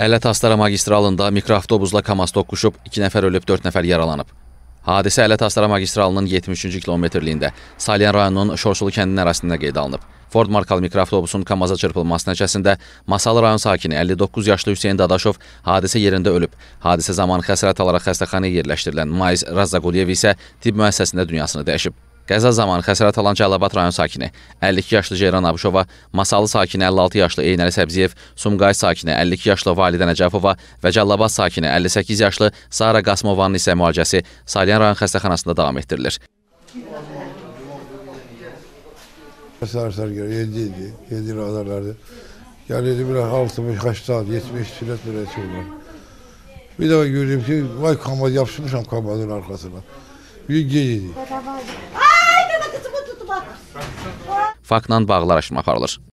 Ələt-Astara magistralında mikroavtobusla KAMAZ toqquşub, 2 nəfər ölüb, 4 nəfər yaralanıb. Hadisə Ələt-Astara magistralının 73-cü kilometrliyində Salyan rayonunun Şorsulu kəndinin ərazisində qeyd alınıb. Ford markalı mikroavtobusun KAMAZ-a çırpılması nəticəsində Masalı rayon sakini 59 yaşlı Hüseyn Dadaşov hadisə yerində ölüb. Hadisə zamanı xəsarət alaraq xəstəxanaya yerləşdirilən Maiz Razzaquliyev isə tibb müəssisəsində dünyasını dəyişib. Qəza zamanı xəsarət alan Cəlilabad rayon sakini 52 yaşlı Ceyran Abuşova, Masalı sakini 56 yaşlı Eynəli Səbziyev, Sumqayıt sakini 52 yaşlı Validə Nəcəfova və Cəlilabad sakini 58 yaşlı Sara Qasımovanın isə müalicəsi Salyan rayon xəstəxanasında davam etdirilir. Sar-sar gəlir, 7 idi, 7 radarlardı. Gəlirdi bir 60, 80, 70 sürət belə çıxırlar. Bir dəfə gördüm ki, vay kamaz yapışmışam kamazın arxasına. Bir gecidi. Faktla bağlı araşdırma aparılır.